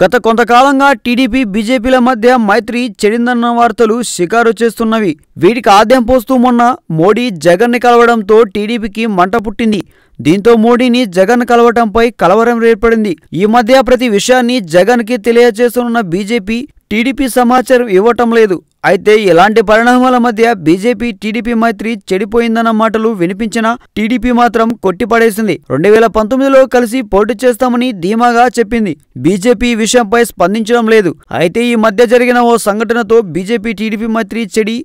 గత కొంతకాలంగా టీడీపీ బీజేపీల మధ్య మైత్రి చెడిందన్న వార్తలు షికారు చేస్తున్నవి వీటికి ఆద్యం పోస్తూ మొన్న మోడీ జగన్ని కలవడంతో టీడీపీకి మంట పుట్టింది దీంతో మోడీని జగన్ కలవటంపై కలవరం ఏర్పడింది ఈ మధ్య ప్రతి విషయాన్ని జగన్కి తెలియజేస్తున్న బీజేపీ టీడీపీ సమాచారం ఇవ్వటం లేదు అయితే ఎలాంటి పరిణామాల మధ్య బీజేపీ టీడీపీ మైత్రి చెడిపోయిందన్న మాటలు వినిపించినా టీడీపీ మాత్రం కొట్టిపడేసింది రెండు వేల పంతొమ్మిదిలో కలిసి పోటీ చేస్తామని ధీమాగా చెప్పింది బీజేపీ విషయంపై స్పందించడం లేదు అయితే ఈ మధ్య జరిగిన ఓ సంఘటనతో బీజేపీ టీడీపీ మైత్రి చెడి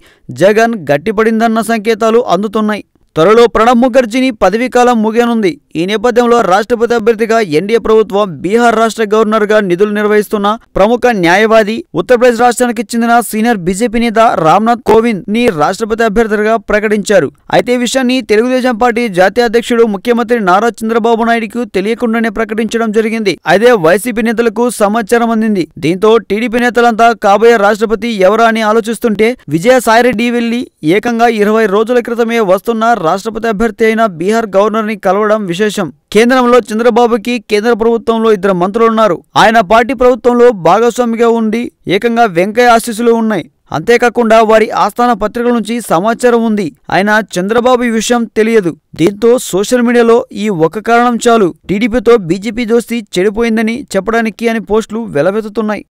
జగన్ గట్టిపడిందన్న సంకేతాలు అందుతున్నాయి త్వరలో ప్రణబ్ ముఖర్జీని పదవీకాలం ముగియనుంది ఈ నేపథ్యంలో రాష్ట్రపతి అభ్యర్థిగా ఎన్డీఏ ప్రభుత్వం బీహార్ రాష్ట్ర గవర్నర్గా నిధులు నిర్వహిస్తున్న ప్రముఖ న్యాయవాది ఉత్తరప్రదేశ్ రాష్ట్రానికి చెందిన సీనియర్ బీజేపీ నేత రామ్నాథ్ కోవింద్ ని రాష్ట్రపతి అభ్యర్థిగా ప్రకటించారు అయితే ఈ విషయాన్ని తెలుగుదేశం పార్టీ జాతీయ అధ్యక్షుడు ముఖ్యమంత్రి నారా చంద్రబాబు నాయుడుకు తెలియకుండానే ప్రకటించడం జరిగింది అదే వైసీపీ నేతలకు సమాచారం అందింది దీంతో టీడీపీ నేతలంతా కాబోయే రాష్ట్రపతి ఎవరా అని ఆలోచిస్తుంటే విజయసాయిరెడ్డి వెళ్లి ఏకంగా ఇరవై రోజుల క్రితమే వస్తున్న రాష్ట్రపతి అభ్యర్థి అయిన బీహార్ గవర్నర్ని కలవడం విశేషం కేంద్రంలో చంద్రబాబుకి కేంద్ర ప్రభుత్వంలో ఇద్దరు మంత్రులున్నారు ఆయన పార్టీ ప్రభుత్వంలో భాగస్వామిగా ఉండి ఏకంగా వెంకయ్య ఆశీస్సులు ఉన్నాయి అంతేకాకుండా వారి ఆస్థాన పత్రికల నుంచి సమాచారం ఉంది ఆయన చంద్రబాబు ఈ విషయం తెలియదు దీంతో సోషల్ మీడియాలో ఈ ఒక్క కారణం చాలు టీడీపీతో బీజేపీ దోస్తి చెడిపోయిందని చెప్పడానికి అని పోస్టులు వెలవెత్తుతున్నాయి